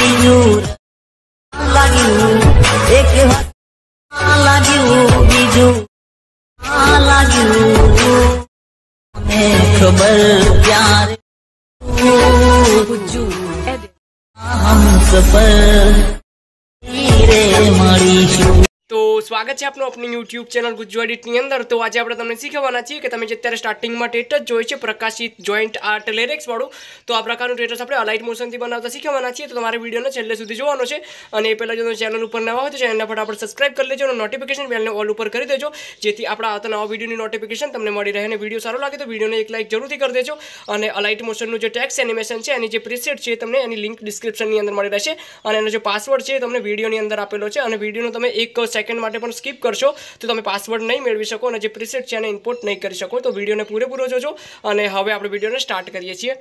બીજું લાગ્યું એક લાગ્યું બીજું લાગ્યું ખબર ક્યારે હમ સફર મારી છું સ્વાગત છે આપનું આપણી યુટ્યુબ ચેનલ ગુજરાત અંદર તો આજે આપણે તમને શીખવાના છીએ કે તમે જે અત્યારે સ્ટાર્ટિંગમાં ટેટસ જોઈએ છે પ્રકાશિત જોઈન્ટ આર્ટ લેરેક્સવાળું તો આ પ્રકારનું ટેટસ આપણે અલાઇટ મોશનથી બનાવતા શીખવાના છીએ તો તમારે વિડીયોને છેલ્લે સુધી જોવાનો છે અને એ પહેલાં જો તમે ચેનલ ઉપર નવા હોય તો ચેનલને આપણે સબસ્ક્રાઇબ કરી લેજો અને નોટિફિકેશન બેલને ઓલ ઉપર કરી દેજો જેથી આપણા આવતા નવા વિડીયોની નોટિફિકેશન તમને મળી રહે અને વિડીયો સારો લાગે તો વિડીયોને એક લાઇક જરૂરથી કરી દેજો અને અલાઇટ મોશનનું જે ટેક્સ એનિમેશન છે એની જે પ્રિસેટ છે તમને એની લિંક ડિસ્ક્રિપ્શનની અંદર મળી રહેશે અને એનો જે પાસવર્ડ છે તમને વિડીયોની અંદર આપેલો છે અને વિડીયોનો તમે એક સેકન્ડ માટે એને પણ સ્કીપ કરશો તો તમે પાસવર્ડ નહીં મેળવી શકો અને જે પ્રિસેટ છે એને ઇમ્પોર્ટ નહીં કરી શકો તો વિડીયોને પૂરેપૂરો જોજો અને હવે આપણે વિડીયોને સ્ટાર્ટ કરીએ છીએ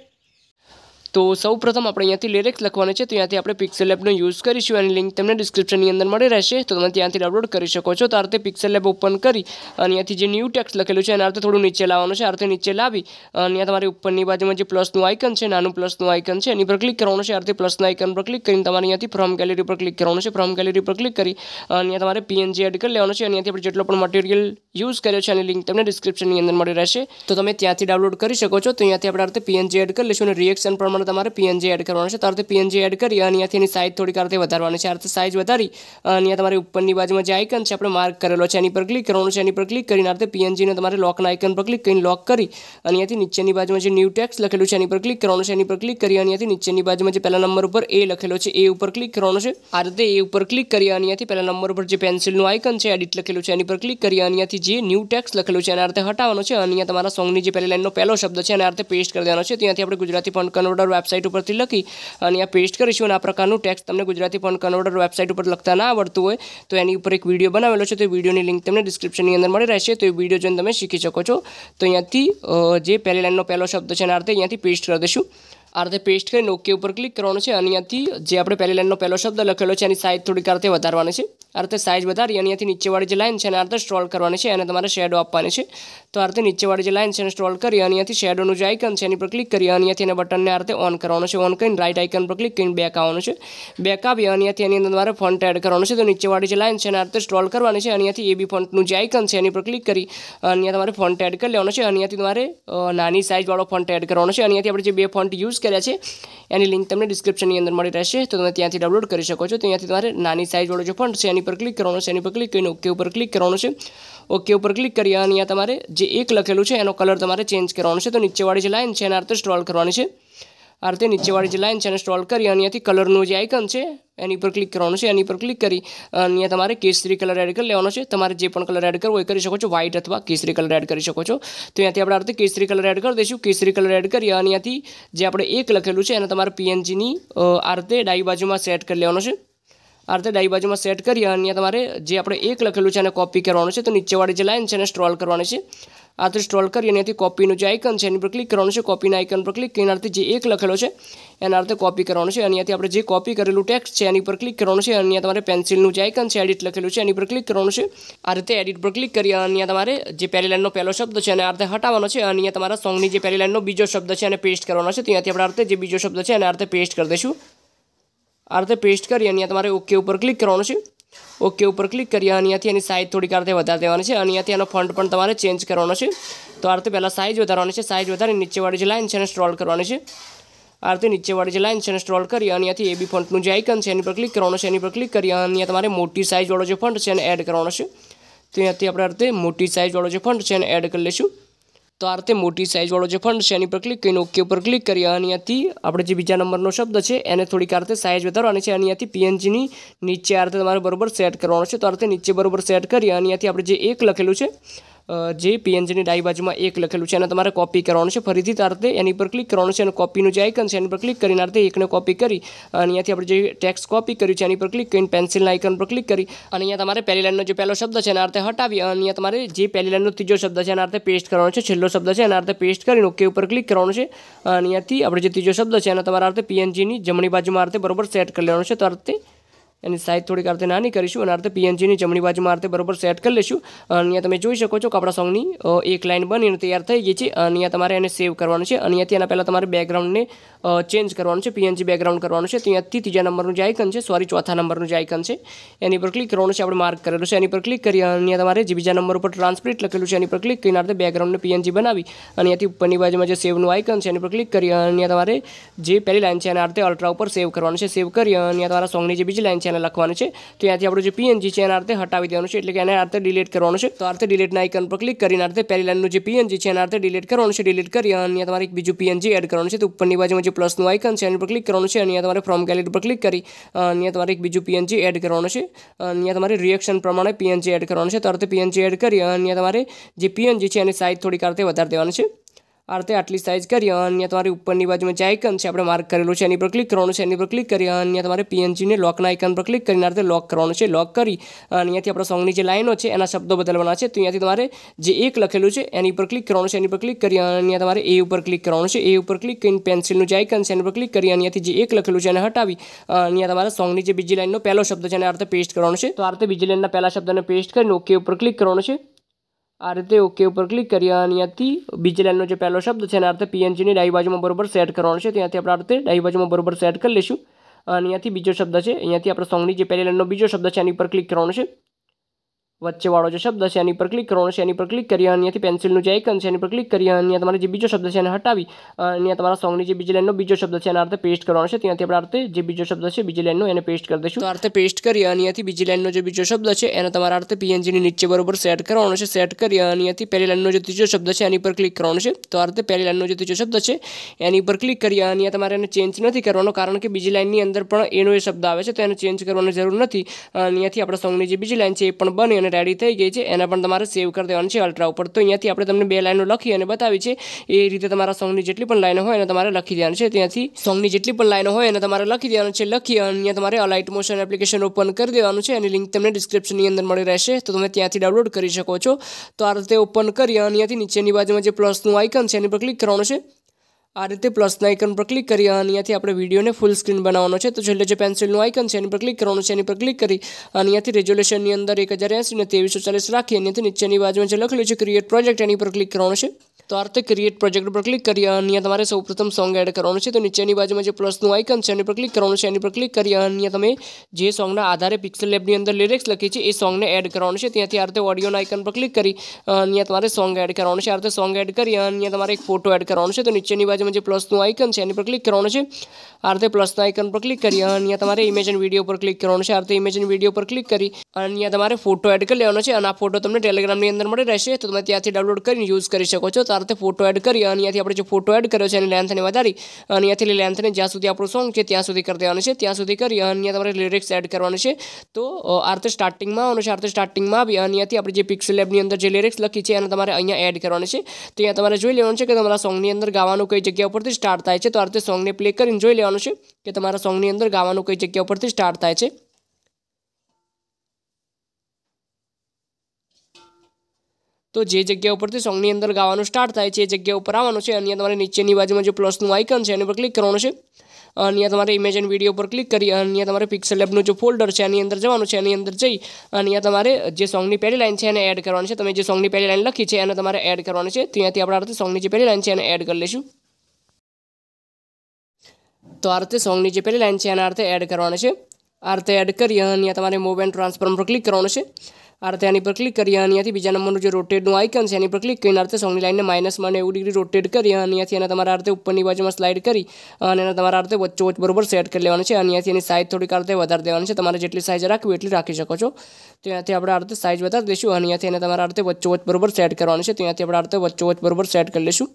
તો સૌ પ્રથમ આપણે અહીંયાથી લિરિક્સ લખવાના છે તો ત્યાંથી આપણે પિક્સેલ એપનો યુઝ કરીશું એની લિંક તમને ડિસ્ક્રિપ્શનની અંદર મળી રહેશે તો તમે ત્યાંથી ડાઉનલોડ કરી શકો છો તો આ રીતે પિક્સેલ એપ ઓપન કરી અને અહીંયાથી જે ન્યૂ ટેક્સ લખેલું છે એના અર્થે થોડું નીચે લાવવાનું છે આ નીચે લાવી અને તમારી ઉપરની બાજુમાં જે પ્લસનું આઇકન છે નાનું પ્લસનું આઇકન છે એની પર ક્લિક કરવાનું છે આ પ્લસનું આઇકન પર ક્લિક કરીને તમારે અહીંયાથી ફ્રોમ ગેલેરી પર ક્લિક કરવાનું છે ફ્રોમ ગેલેરી પર ક્લિક કરી અને અહીંયા તમારે પીએનજી એડ કરી લેવાનું છે અહીંયાથી આપણે જેટલો પણ મટીરિયલ યુઝ કર્યો છે એની લિંક તમને ડિસ્ક્રિપ્શનની અંદર મળી રહેશે તો તમે ત્યાંથી ડાઉનલોડ કરી શકો છો તો અહીંયાથી આપણે આ પીએનજી એડ કરી લઈશું અને રિએક્શન પ્રમાણે કરવાનું તમારે પીએનજી એડ કરવાનું છે તરત પીએનજી એડ કરી અને અહીંયાથી એની સાઇઝ થોડીક અર્થે વધારવાની છે અર્થ સાઇઝ વધારી અહીંયા તમારી ઉપરની બાજુમાં જે આઇકન છે આપણે માર્ક કરેલો છે એની પર ક્લિક કરવાનું છે એની પર ક્લિક કરીને અર્થે પીએનજીને તમારે લોકના આઇકન પર ક્લિક કરીને લોક કરી અને અહીંયાથી નીચેની બાજુમાં જે ન્યૂ ટેક્સ લખેલું છે એની પર ક્લિક કરવાનું છે એની પર ક્લિક કરી અને અહીંયાથી નીચેની બાજુમાં જે પહેલા નંબર ઉપર એ લખેલો છે એ ઉપર ક્લિક કરવાનો છે આ રીતે એ ઉપર ક્લિક કરી અને અહીંયાથી પહેલા નંબર ઉપર જે પેન્સિલનું આઇકન છે એડિટ લખેલું છે એની પર ક્લિક કરી અને અહીંયાથી જે ન્યૂ ટેક્સ લખેલું છે એના અર્થે હટાવવાનો છે અને અહીંયા તમારા સોંગની જે પહેલી લાઇનનો પહેલો શબ્દ છે એના અર્થે પેસ્ટ કરી દેવાનો છે ત્યાંથી આપણે Gujarati font converter converter website ઉપરથી લખી અને આ પેસ્ટ કરીશું અને આ પ્રકારનું ટેક્સ તમને ગુજરાતી ફોન કન્વર્ટર વેબસાઇટ ઉપર લખતા ના આવડતું હોય તો એની ઉપર એક વિડીયો બનાવેલો છે તો વિડીયોની લિંક તમને ડિસ્ક્રિપ્શનની અંદર મળી રહેશે તો એ વિડીયો જોઈને તમે શીખી શકો છો તો અહીંયાથી જે પહેલી લાઈનનો પહેલો શબ્દ છે એના અર્થે અહીંયાથી પેસ્ટ કરી દઈશું આ રીતે પેસ્ટ કરીને ઓકે ઉપર ક્લિક કરવાનું છે અને અહીંયાથી જે આપણે પહેલી લાઈનનો પહેલો શબ્દ લખેલો છે એની સાઇઝ થોડીક અર્થે વધારવાની છે આ રીતે સાઇઝ વધારી અહીંયાથી નીચેવાળી જે લાઈન છે એના અર્થે સ્ટ્રોલ કરવાની છે અને તમારે શેડો આપવાની છે તો આ રીતે નીચેવાળી જે લાઇન છે એને સ્ટ્રોલ કરી અહીંયાથી શેડોનું જે આઇકન છે એની પર ક્લિક કરી અહીંયાથી એના બટનને આ રીતે ઓન કરવાનું છે ઓન કરીને રાઇટ આઇકન પર ક્લિક કરીને બેક આવવાનું છે બેક આવી અને અહીંયાથી એની અંદર તમારે ફોન્ટ એડ કરવાનું છે તો નીચેવાળી જે લાઇન છે એને આ રીતે સ્ટ્રોલ કરવાની છે અને એ બી ફોન્ટનું જે આઇકન છે એની પર ક્લિક કરી અહીંયા તમારે ફોન્ટ એડ કરી લેવાનો છે અહીંયાથી તમારે નાની સાઇઝવાળો ફોન્ટ એડ કરવાનો છે અહીંયાથી આપણે જે બે ફોન્ટ યુઝ કર્યા છે એની લિંક તમને ડિસ્ક્રિપ્શનની અંદર મળી રહેશે તો તમે ત્યાંથી ડાઉનલોડ કરી શકો છો તો અહીંયાથી તમારે નાની સાઇઝવાળો જે ફોન્ટ છે એની પર ક્લિક કરવાનો છે એની પર ક્લિક કરીને ઓકે ઉપર ક્લિક કરવાનું છે ઓકે ઉપર ક્લિક કરી અને અહીંયા તમારે જે એક લખેલું છે એનો કલર તમારે ચેન્જ કરવાનો છે તો નીચેવાળી જે લાઇન છે એના અર્થે સ્ટ્રોલ કરવાની છે આ રીતે નીચેવાળી જે લાઇન છે એને સ્ટ્રોલ કરી અને અહીંયાથી કલરનું જે આઇકન છે એની પર ક્લિક કરવાનું છે એની પર ક્લિક કરી અહીંયા તમારે કેસરી કલર એડ કરી લેવાનો છે તમારે જે પણ કલર એડ કરવો એ કરી શકો છો વ્હાઇટ અથવા કેસરી કલર એડ કરી શકો છો તો અહીંયાથી આપણે અર્થે કેસરી કલર એડ કરી દઈશું કેસરી કલર એડ કરી અને અહીંયાથી જે આપણે એક લખેલું છે એને તમારે પીએનજીની આ રીતે ડાઈ બાજુમાં સેટ કરી લેવાનો છે આ રીતે ડાબી બાજુમાં સેટ કરી અને અહીંયા તમારે જે આપણે એક લખેલું છે એને કોપી કરવાનું છે તો નીચેવાળી જે લાઇન છે એને સ્ટ્રોલ કરવાની છે આ તો સ્ટ્રોલ કરી અને અહીંયાથી કોપીનું જે આઇકન છે એની પર ક્લિક કરવાનું છે કોપીના આઇકન પર ક્લિક કરીને જે એક લખેલો છે એના અર્થે કોપી કરવાનું છે અને અહીંયાથી આપણે જે કોપી કરેલું ટેક્સ્ટ છે એની પર ક્લિક કરવાનું છે અને અહીંયા તમારે પેન્સિલનું જે આઇકન છે એડિટ લખેલું છે એની પર ક્લિક કરવાનું છે આ રીતે એડિટ પર ક્લિક કરી અને અહીંયા તમારે જે પહેલી લાઇનનો પહેલો શબ્દ છે એને અર્થે હટાવવાનો છે અને અહીંયા તમારા સોંગની જે પહેલી લાઇનનો બીજો શબ્દ છે એને પેસ્ટ કરવાનો છે ત્યાંથી આપણે અર્થે જે બીજો શબ્દ છે એને અર્થે પેસ્ટ કરી દઈશું આ રીતે પેસ્ટ કરી અને તમારે ઓકે ઉપર ક્લિક કરવાનું છે ઓકે ઉપર ક્લિક કરી અને અહીંયાથી એની સાઇઝ થોડીક આ રીતે વધારી દેવાની છે અને અહીંયાથી એનો ફંડ પણ તમારે ચેન્જ કરવાનો છે તો આ રીતે પહેલાં સાઇઝ વધારવાની છે સાઇઝ વધારે નીચેવાળી જે લાઇન છે એને સ્ટ્રોલ કરવાની છે આ રીતે નીચેવાળી જે લાઇન છે એને સ્ટ્રોલ કરી અને અહીંયાથી એબી ફંટનું જે આઇકન છે એની પર ક્લિક કરવાનું છે એની પર ક્લિક કરી અહીંયા તમારે મોટી સાઇઝવાળો જે ફંડ છે એને એડ કરવાનો છે તો અહીંયાથી આપણે આ રીતે મોટી સાઇઝવાળો જે ફંડ છે એને એડ કરી લઈશું તો આ રીતે મોટી સાઇઝવાળો જે ફંડ છે એની પર ક્લિક કરીને ઓકે ઉપર ક્લિક કરી અહીંયાથી આપણે જે બીજા નંબરનો શબ્દ છે એને થોડીક આ રીતે સાઇઝ વધારવાની છે અહીંયાથી પીએનજીની નીચે આ રીતે તમારે બરોબર સેટ કરવાનો છે તો આ રીતે નીચે બરોબર સેટ કરી અહીંયાથી આપણે જે એક લખેલું છે જે પીએનજીની ડાઈ બાજુમાં એક લખેલું છે અને તમારે કોપી કરવાનું છે ફરીથી તારતે એની પર ક્લિક કરવાનું છે અને કોપીનું જે આઇકન છે એની પર ક્લિક કરીને આરતે એકને કોપી કરી અને અહીંયાથી આપણે જે ટેક્સ કોપી કર્યું છે એની પર ક્લિક કરીને પેન્સિલના આઇકન પર ક્લિક કરી અને અહીંયા તમારે પહેલી લાઇનનો જે પહેલો શબ્દ છે એના અર્થે હટાવી અને અહીંયા તમારે જે પહેલી લાઇનનો ત્રીજો શબ્દ છે એના અર્થે પેસ્ટ કરવાનો છે છેલ્લો શબ્દ છે એના અર્થે પેસ્ટ કરીને ઓકે ઉપર ક્લિક કરવાનું છે અને અહીંયાથી આપણે જે ત્રીજો શબ્દ છે એના તમારા અર્થે પીએનજીની જમણી બાજુમાં અર્થે બરોબર સેટ કરી લેવાનો છે તરતે એની સાઇઝ થોડીક અર્થે નાની કરીશું અને અર્થે પીએનજીની જમણી બાજુમાં અર્થે બરોબર સેટ કરી લઈશું અહીંયા તમે જોઈ શકો છો કપડા સોંગની એક લાઇન બની બનીને તૈયાર થઈ ગઈ છે અને અહીંયા તમારે એને સેવ કરવાનું છે અને અહીંયાથી એના પહેલાં તમારે બેકગ્રાઉન્ડને ચેન્જ કરવાનું છે પીએનજી બેકગ્રાઉન્ડ કરવાનું છે ત્યાંથી ત્રીજા નંબરનું જે આઇકન છે સોરી ચોથા નંબરનું જે આઇકન છે એની પર ક્લિક કરવાનું છે આપણે માર્ક કરેલું છે એની પર ક્લિક કરી અને તમારે જે બીજા નંબર ઉપર ટ્રાન્સપ્રિટ લખેલું છે એની પર ક્લિક કરીને આપણે બેકગ્રાઉન્ડને પીએનજી બનાવી અને અહીંયાથી ઉપરની બાજુમાં જે સેવનું આઇકન છે એની પર ક્લિક કરી અને તમારે જે પહેલી લાઇન છે એના અર્થે અલ્ટ્રા ઉપર સેવ કરવાનું છે સેવ કરી અને તમારા સોંગની જે બીજી લાઇન છે એને લખવાનું છે તો ત્યાંથી આપણું જે પીએનજી છે એના અર્થે હટાવી દેવાનું છે એટલે કે એને અર્થે ડિલીટ કરવાનું છે તો અર્થે ડિલીટના આઇકન પર ક્લિક કરીને અર્થે પહેલી લાઇનનું જે પીએનજી છે એના અર્થે ડિલીટ કરવાનું છે ડિલીટ કરી અને અહીંયા તમારે એક બીજું પીએનજી એડ કરવાનું છે તો ઉપરની બાજુમાં જે પ્લસનું આઇકન છે એની પર ક્લિક કરવાનું છે અહીંયા તમારે ફ્રોમ ગેલેરી પર ક્લિક કરી અહીંયા તમારે એક બીજું પીએનજી એડ કરવાનું છે અહીંયા તમારે રિએક્શન પ્રમાણે પીએનજી એડ કરવાનું છે તો અર્થે પીએનજી એડ કરી અહીંયા તમારે જે પીએનજી છે એની સાઇઝ થોડીક અર્થે વધારે દેવાની છે આ રીતે આટલી સાઇઝ કરી અને તમારી ઉપરની બાજુમાં જે આઇકન છે આપણે માર્ક કરેલું છે એની પર ક્લિક કરવાનું છે એની પર ક્લિક કરી અને તમારે પીએનજીને લોકના આઇકન પર ક્લિક કરીને આ રીતે લોક કરવાનું છે લોક કરી અને અહીંયાથી આપણા સોંગની જે લાઇનો છે એના શબ્દો બદલવાના છે તો અહીંયાથી તમારે જે એક લખેલું છે એની પર ક્લિક કરવાનું છે એની પર ક્લિક કરી અને અહીંયા તમારે એ ઉપર ક્લિક કરવાનું છે એ ઉપર ક્લિક કરીને પેન્સિલનું જે આઇકન છે એની પર ક્લિક કરી અને અહીંયાથી જે એક લખેલું છે એને હટાવી અહીંયા તમારે સોંગની જે બીજી લાઇનનો પહેલો શબ્દ છે એને આ રીતે પેસ્ટ કરવાનો છે તો આ રીતે બીજી લાઇનના પહેલા શબ્દને પેસ્ટ કરીને ઓકે ઉપર ક્લિક કરવાનું છે આ રીતે ઓકે ઉપર ક્લિક કરીએ અને અહીંયાથી બીજી લાઇનનો જે પહેલો શબ્દ છે એના અર્થે પીએનજીની ડાઈ બાજુમાં બરોબર સેટ કરવાનો છે ત્યાંથી આપણે આ રીતે ડાઈ બાજુમાં બરોબર સેટ કરી લઈશું અને અહીંયાથી બીજો શબ્દ છે અહીંયાથી આપણે સોંગની જે પહેલી લાઇનનો બીજો શબ્દ છે એની ઉપર ક્લિક કરવાનો છે વચ્ચેવાળો જે શબ્દ છે એની પર ક્લિક કરવાનો છે એની પર ક્લિક કરી અહીંયાથી પેન્સિલનું જે આઇકન છે એની પર ક્લિક કરી અહીંયા તમારે જે બીજો શબ્દ છે એને હટાવી અહીંયા તમારા સોંગની જે બીજી લાઈનનો બીજો શબ્દ છે એના અર્થે પેસ્ટ કરવાનો છે ત્યાંથી આપણે અર્થે જે બીજો શબ્દ છે બીજી લાઈનનો એને પેસ્ટ કરી દઈશું અર્થે પેસ્ટ કરી અહીંયાથી બીજી લાઇનનો જે બીજો શબ્દ છે એને તમારા અર્થે પીએનજીની નીચે બરોબર સેટ કરવાનો છે સેટ કરી અહીંયાથી પહેલી લાઇનનો જે ત્રીજો શબ્દ છે એની પર ક્લિક કરવાનો છે તો અર્થે પહેલી લાઇનનો જે ત્રીજો શબ્દ છે એની પર ક્લિક કરી અહીંયા તમારે એને ચેન્જ નથી કરવાનો કારણ કે બીજી લાઈનની અંદર પણ એનો એ શબ્દ આવે છે તો એને ચેન્જ કરવાની જરૂર નથી અહીંયાથી આપણા સોંગની જે બીજી લાઈન છે એ પણ બને અને રેડી થઈ ગઈ છે એને પણ તમારે સેવ કરી દેવાનું છે અલ્ટ્રા ઉપર તો અહીંયાથી આપણે તમને બે લાઈનો લખી અને બતાવી છે એ રીતે તમારા સોંગની જેટલી પણ લાઈનો હોય એને તમારે લખી દેવાનું છે ત્યાંથી સોંગની જેટલી પણ લાઈનો હોય એને તમારે લખી દેવાનું છે લખી અને અહીંયા તમારે અલાઇટ મોશન એપ્લિકેશન ઓપન કરી દેવાનું છે એની લિંક તમને ડિસ્ક્રિપ્શનની અંદર મળી રહેશે તો તમે ત્યાંથી ડાઉનલોડ કરી શકો છો તો આ રીતે ઓપન કરી અને અહીંયાથી નીચેની બાજુમાં જે પ્લસનું આઇકન છે એની પર ક્લિક કરવાનું છે આ રીતે પ્લસના આઇકન પર ક્લિક કરી અને અહીંયાથી આપણે વિડીયોને ફૂલ સ્ક્રીન બનાવવાનો છે તો છેલ્લે જે પેન્સિલનું આઇકન છે એની પર ક્લિક કરવાનું છે એની પર ક્લિક કરી અહીંયાથી રેઝોલ્યુશનની અંદર એક હજાર એંસી ને ત્રેવીસો ચાલીસ રાખી અહીંયાથી નીચેની બાજુમાં જે લખેલું છે ક્રિએટ પ્રોજેક્ટ એની પર ક્લિક કરવાનું છે તો આર્થિક ક્રિએટ પ્રોજેક્ટ પર ક્લિક કરી અહીંયા તમારે સૌપ્રથમ સોંગ એડ કરવાનું છે તો નીચેની બાજુમાં જે પ્લસનું આઇકન છે એની પર ક્લિક કરવાનું છે એની પર ક્લિક કરી અહીંયા તમે જે સોંગના આધારે પિક્સલ લેબની અંદર લિરિક્સ લખી છે એ સોંગને એડ કરવાનું છે ત્યાંથી આર્થે ઓડિયોના આઇકન પર ક્લિક કરી અહીંયા તમારે સોંગ એડ કરવાનું છે આર્થે સોંગ એડ કરી અહીંયા તમારે એક ફોટો એડ કરવાનો છે તો નીચેની બાજુમાં જે પ્લસનું આઇકન છે એની પર ક્લિક કરવાનું છે આર્થે પ્લસના આઇકન પર ક્લિક કરી અહીંયા તમારે ઇમેજ એન્ડ વિડીયો પર ક્લિક કરવાનું છે આર્થે ઇમેજ એન્ડ વિડીયો પર ક્લિક કરી અહીંયા તમારે ફોટો એડ કરી લેવાનો છે અને આ ફોટો તમને ટેલિગ્રામની અંદર મળી રહેશે તો તમે ત્યાંથી ડાઉનલોડ કરીને યુઝ કરી શકો છો તો સાથે ફોટો એડ કરી અને અહીંયાથી આપણે જે ફોટો એડ કર્યો છે એની લેન્થને વધારી અને અહીંયાથી લેન્થને જ્યાં સુધી આપણું સોંગ છે ત્યાં સુધી કરી દેવાનું છે ત્યાં સુધી કરી અને અહીંયા તમારે લિરિક્સ એડ કરવાનું છે તો આ રીતે સ્ટાર્ટિંગમાં આવવાનું છે આ રીતે સ્ટાર્ટિંગમાં આવી અને અહીંયાથી આપણે જે પિક્સલ લેબની અંદર જે લિરિક્સ લખી છે એને તમારે અહીંયા એડ કરવાની છે તો અહીંયા તમારે જોઈ લેવાનું છે કે તમારા સોંગની અંદર ગાવાનું કઈ જગ્યા ઉપરથી સ્ટાર્ટ થાય છે તો આ રીતે સોંગને પ્લે કરીને જોઈ લેવાનું છે કે તમારા સોંગની અંદર ગાવાનું કઈ જગ્યા ઉપરથી સ્ટાર્ટ થાય છે તો જે જગ્યા ઉપરથી સોંગની અંદર ગાવાનું સ્ટાર્ટ થાય છે એ જગ્યા ઉપર આવવાનું છે અહીંયા તમારે નીચેની બાજુમાં જે પ્લસનું આઇકન છે એની પર ક્લિક કરવાનું છે અહીંયા તમારે ઇમેજ એન્ડ વિડીયો પર ક્લિક કરી અહીંયા તમારે પિક્સલ લેબનું જે ફોલ્ડર છે એની અંદર જવાનું છે એની અંદર જઈ અહીંયા તમારે જે સોંગની પહેલી લાઈન છે એને એડ કરવાની છે તમે જે સોંગની પહેલી લાઇન લખી છે એને તમારે એડ કરવાની છે ત્યાંથી આપણા અર્થે સોંગની જે પહેલી લાઈન છે એને એડ કરી લઈશું તો આ રીતે સોંગની જે પહેલી લાઇન છે એના અર્થે એડ કરવાની છે આ રીતે એડ કરી અહીંયા તમારે મોબાઈલ એન્ડ પર ક્લિક કરવાનું છે આ રીતે આની પર ક્લિક કરી અહીંયાથી બીજા નંબરનું જે રોટેટનું આઇકન છે એની પર ક્લિક કરીને આ રીતે સોંગની લાઇનને માઇનસમાં નેવું ડિગ્રી રોટેટ કરી અને અહીંયાથી એને તમારા અર્થે ઉપરની બાજુમાં સ્લાઇડ કરી અને એને તમારા અર્થે રીતે વચ્ચો વચ્ચ બરોબર સેટ કરી લેવાનું છે અને અહીંયાથી એની સાઇઝ થોડીક આ વધારે દેવાની છે તમારે જેટલી સાઇઝ રાખવી એટલી રાખી શકો છો ત્યાંથી આપણે અર્થે સાઇઝ વધારી દઈશું અને અહીંયાથી એને તમારા અર્થે વચ્ચો વચ્ચ બરોબર સેટ કરવાનું છે ત્યાંથી આપણે અર્થે વચ્ચો વચ્ચ બરોબર સેટ કરી લઈશું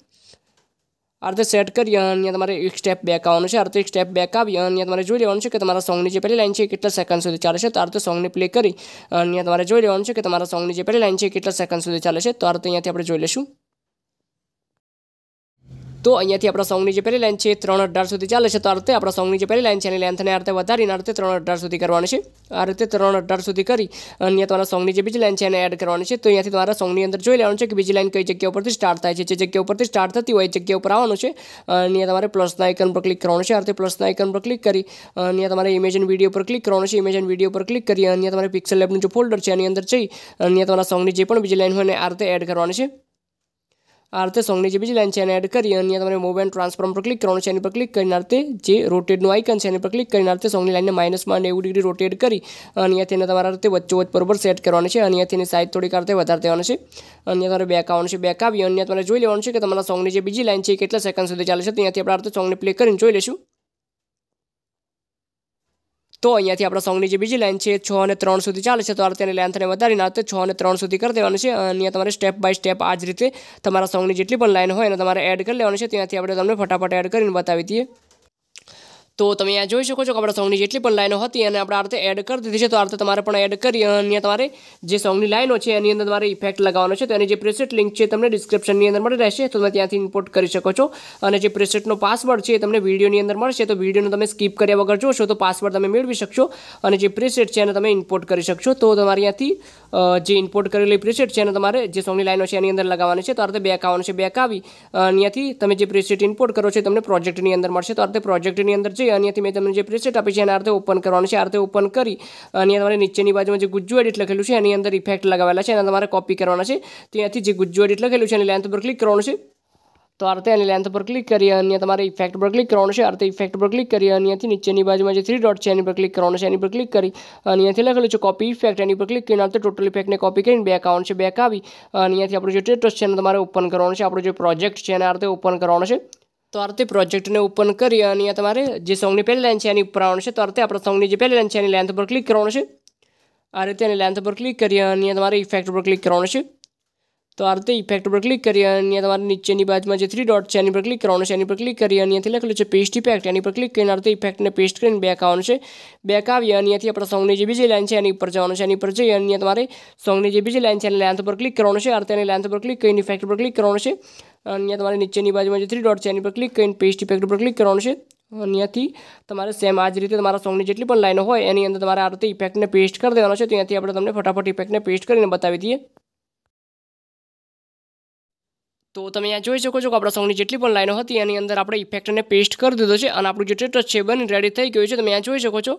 આ સેટ કરી અને અહીંયા તમારે એક સ્ટેપ બેક આવવાનું છે આ એક સ્ટેપ બેક આવી અને અહીંયા તમારે જોઈ લેવાનું છે કે તમારા સોંગની જે પહેલી લાઈન છે કેટલા સેકન્ડ સુધી ચાલે છે તો આ રીતે સોંગને પ્લે કરી અને અહીંયા તમારે જોઈ લેવાનું છે કે તમારા સોંગની જે પહેલી લાઈન છે કેટલા સેકન્ડ સુધી ચાલે છે તો આ રીતે અહીંયાથી આપણે જોઈ લઈશું તો અહીંયાથી આપણા સોંગની જે પહેલી લાઈન છે ત્રણ અઢાર સુધી ચાલે છે તો આ રીતે આપણા સોંગની જે પહેલી લાઈન છે એની લેન્થને આ રીતે વધારીને આ રીતે ત્રણ અઢાર સુધી કરવાની છે આ રીતે ત્રણ અઢાર સુધી કરી અહીંયા તમારા સોંગની જે બીજી લાઈન છે એને એડ કરવાની છે તો અહીંયાથી તમારા સોંગની અંદર જોઈ લેવાનું છે કે બીજી લાઈન કઈ જગ્યા ઉપરથી સ્ટાર્ટ થાય છે જે જગ્યા ઉપરથી સ્ટાર્ટ થતી હોય એ જગ્યા ઉપર આવવાનું છે અહીંયા તમારે પ્લસના આઇકન પર ક્લિક કરવાનું છે આ રીતે પ્લસના આઇકન પર ક્લિક કરી અહીંયા તમારે ઇમેજ વિડીયો પર ક્લિક કરવાનું છે ઇમેજ વિડીયો પર ક્લિક કરી અહીંયા તમારે પિક્સલ લેબનું જે ફોલ્ડર છે એની અંદર જઈ અહીંયા તમારા સોંગની જે પણ બીજી લાઈન હોય એને આ રીતે એડ કરવાની છે આ સોંગની જે બીજી લાઇન છે એને એડ કરી અને અહીંયા તમારે મોબાઈલ એન્ડ ટ્રાન્સફોર્મ પર ક્લિક કરવાનું છે એની પર ક્લિક કરીને આ જે રોટેડનું આઇકન છે એની પર ક્લિક કરીને આ સોંગની લાઈનને માઇનસમાં નેવું ડિગ્રી રોટેટ કરી અને અહીંયાથી એને તમારા રીતે વચ્ચોવચ બરોબર સેટ કરવાની છે અને અહીંયાથી એની સાઇઝ થોડીક રીતે વધારે દેવાની છે અને તમારે બેક આવવાનું છે બેક આવી અને તમારે જોઈ લેવાનું છે કે તમારા સોંગની જે બીજી લાઇન છે કેટલા સેકન્ડ સુધી ચાલે છે ત્યાંથી આપણે આ રીતે સોંગને પ્લે કરીને જોઈ લઈશું તો અહીંયાથી આપણા સોંગની જે બીજી લાઈન છે છ અને ત્રણ સુધી ચાલે છે તો આ તેની લેન્થને વધારી આવતે છ અને ત્રણ સુધી કરી દેવાનું છે અને અહીંયા તમારે સ્ટેપ બાય સ્ટેપ આ જ રીતે તમારા સોંગની જેટલી પણ લાઈન હોય એને તમારે એડ કરી લેવાનું છે ત્યાંથી આપણે તમને ફટાફટ એડ કરીને બતાવી દઈએ તો તમે આ જોઈ શકો છો કે આપણા સોંગની જેટલી પણ લાઈનો હતી અને આપણે આ રીતે એડ કરી દીધી છે તો આ રીતે તમારે પણ એડ કરી અને તમારે જે સોંગની લાઈનો છે એની અંદર તમારે ઇફેક્ટ લગાવવાનો છે તો એની જે પ્રેસેટ લિંક છે તમને ડિસ્ક્રિપ્શનની અંદર મળી રહેશે તો તમે ત્યાંથી ઇમ્પોર્ટ કરી શકો છો અને જે પ્રેસેટનો પાસવર્ડ છે એ તમને વિડીયોની અંદર મળશે તો વિડીયોનો તમે સ્કીપ કર્યા વગર જોશો તો પાસવર્ડ તમે મેળવી શકશો અને જે પ્રેસેટ છે એને તમે ઇમ્પોર્ટ કરી શકશો તો તમારે અહીંયાથી જે ઇમ્પોર્ટ કરેલી પ્રેસેટ છે એને તમારે જે સોંગની લાઈનો છે એની અંદર લગાવવાની છે તો આ રીતે બેક આવવાનું છે બેક આવી અહીંયાથી તમે જે પ્રેસેટ ઇમ્પોર્ટ કરો છો તમને પ્રોજેક્ટની અંદર મળશે તો આ રીતે પ્રોજેક્ટની અંદર જે છે અને અહીંયાથી મેં તમને જે પ્રેસેટ આપી છે એના અર્થે ઓપન કરવાનું છે આ અર્થે ઓપન કરી અને તમારે નીચેની બાજુમાં જે ગુજ્જુ એડિટ લખેલું છે એની અંદર ઇફેક્ટ લગાવેલા છે એના તમારે કોપી કરવાના છે ત્યાંથી જે ગુજ્જુ એડિટ લખેલું છે એની લેન્થ પર ક્લિક કરવાનું છે તો આ રીતે એની લેન્થ પર ક્લિક કરી અને તમારે ઇફેક્ટ પર ક્લિક કરવાનું છે આ રીતે ઇફેક્ટ પર ક્લિક કરી અને અહીંયાથી નીચેની બાજુમાં જે થ્રી ડોટ છે એની પર ક્લિક કરવાનું છે એની પર ક્લિક કરી અને અહીંયાથી લખેલું છે કોપી ઇફેક્ટ એની પર ક્લિક કરીને આપણે ટોટલ ઇફેક્ટને કોપી કરીને બેક આવવાનું છે બેક આવી અને અહીંયાથી આપણું જે ટેટસ છે એને તમારે ઓપન કરવાનું છે આપણો જે પ્રોજેક્ટ છે એને આ રીતે ઓપન કરવાનો છે તો આ રીતે પ્રોજેક્ટને ઓપન કરી અને અહીંયા તમારે જે સોંગની પહેલી લાઈન છે એની ઉપર આવવાનું છે તો આ સોંગની જે પહેલી લાઈન છે એની લેન્થ પર ક્લિક કરવાનું છે આ રીતે એની લેન્થ પર ક્લિક કરીએ અને તમારે ઇફેક્ટ પર ક્લિક કરવાનું છે તો આ રીતે ઇફેક્ટ પર ક્લિક કરી અને અહીંયા તમારે નીચેની બાજુમાં જે થ્રી ડોટ છે એની પર ક્લિક કરવાનું છે એની પર ક્લિક કરી અહીંયાથી લખેલું છે પેસ્ટ ઇફેક્ટ એની પર ક્લિક કરીને આ રીતે ઇફેક્ટને પેસ્ટ કરીને બેક આવવાનું છે બેક આવી અને અહીંયાથી આપણા સોંગની જે બીજી લાઈન છે એની ઉપર જવાનું છે એની પર જઈ અને તમારે સોંગની જે બીજી લાઈન છે એની લેન્થ પર ક્લિક કરવાનું છે આ રીતે એની લેન્થ પર ક્લિક કરીને ઇફેક્ટ પર ક્લિક કરવાનું છે અહીંયા તમારે નીચેની બાજુમાં જે થ્રી ડોટ છે એની પર ક્લિક કરીને પેસ્ટ ઇફેક્ટ ઉપર ક્લિક કરવાનું છે અહીંયાથી તમારે સેમ આ જ રીતે તમારા સોંગની જેટલી પણ લાઈનો હોય એની અંદર તમારે આ રીતે ઇફેક્ટને પેસ્ટ કરી દેવાનો છે તો અહીંયાથી આપણે તમને ફટાફટ ઇફેક્ટને પેસ્ટ કરીને બતાવી દઈએ તો તમે અહીંયા જોઈ શકો છો કે આપણા સોંગની જેટલી પણ લાઈનો હતી એની અંદર આપણે ઇફેક્ટને પેસ્ટ કરી દીધો છે અને આપણું જે ટેટસ છે બની રેડી થઈ ગયું છે તમે અહીંયા જોઈ શકો છો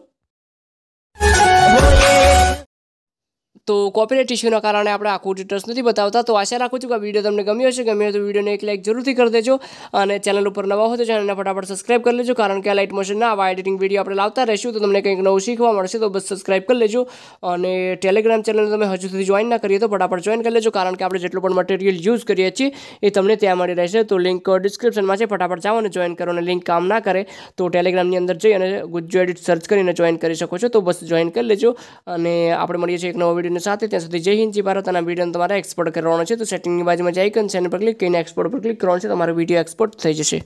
તો કોપીરાઇટ ઇસ્યુના કારણે આપણે આખું ડિટેલ્સ નથી બતાવતા તો આશા રાખું છું કે વિડીયો તમને ગમ્યો હશે ગમ્યો તો વિડીયોને એક લાઇક જરૂરથી કરી દેજો અને ચેનલ ઉપર નવા હો તો ચેનલને ફટાફટ સબસ્ક્રાઇબ કરી લેજો કારણ કે આ લાઇટ મોશનના આવા એડિટિંગ વિડીયો આપણે લાવતા રહીશું તો તમને કંઈક નવું શીખવા મળશે તો બસ સબસ્ક્રાઇબ કરી લેજો અને ટેલિગ્રામ ચેનલ તમે હજુ સુધી જોઈન ના કરીએ તો ફટાફટ જોઈન કરી લેજો કારણ કે આપણે જેટલું પણ મટીરિયલ યુઝ કરીએ છીએ એ તમને ત્યાં મળી રહેશે તો લિંક ડિસ્ક્રિપ્શનમાં છે ફટાફટ જાઓ અને જોઈન કરો અને લિંક કામ ના કરે તો ટેલિગ્રામની અંદર જઈ અને ગુજ્જુ એડિટ સર્ચ કરીને જોઈન કરી શકો છો તો બસ જોઈન કરી લેજો અને આપણે મળીએ છીએ એક નવો વિડીયો વિડીયોને સાથે ત્યાં સુધી જય હિન્દ જી ભારત અને વિડીયોને તમારે એક્સપોર્ટ કરવાનો છે તો સેટિંગની બાજુમાં જે આઇકન છે પર ક્લિક કરીને એક્સપોર્ટ પર ક્લિક કરવાનો છે તમારો વિડીયો એક્સપોર્ટ થઈ જશે